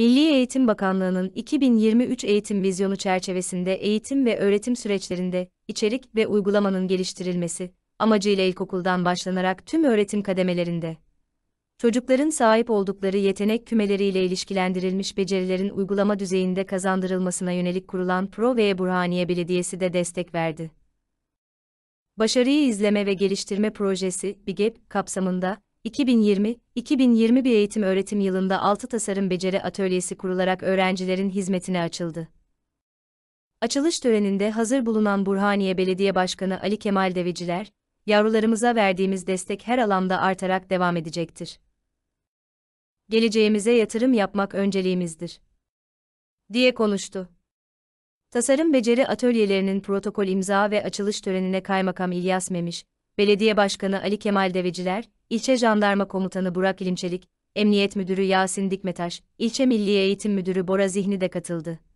Milli Eğitim Bakanlığı'nın 2023 eğitim vizyonu çerçevesinde eğitim ve öğretim süreçlerinde içerik ve uygulamanın geliştirilmesi amacıyla ilkokuldan başlanarak tüm öğretim kademelerinde çocukların sahip oldukları yetenek kümeleriyle ilişkilendirilmiş becerilerin uygulama düzeyinde kazandırılmasına yönelik kurulan Pro ve Burhaniye Belediyesi de destek verdi. Başarıyı İzleme ve Geliştirme Projesi, BİGEP, kapsamında, 2020-2021 eğitim öğretim yılında 6 Tasarım Beceri Atölyesi kurularak öğrencilerin hizmetine açıldı. Açılış töreninde hazır bulunan Burhaniye Belediye Başkanı Ali Kemal Deviciler, yavrularımıza verdiğimiz destek her alanda artarak devam edecektir. Geleceğimize yatırım yapmak önceliğimizdir. diye konuştu. Tasarım beceri atölyelerinin protokol imza ve açılış törenine Kaymakam İlyas Memiş, Belediye Başkanı Ali Kemal Deviciler, İlçe Jandarma Komutanı Burak İlimçelik, Emniyet Müdürü Yasin Dikmetaş, İlçe Milli Eğitim Müdürü Bora Zihni de katıldı.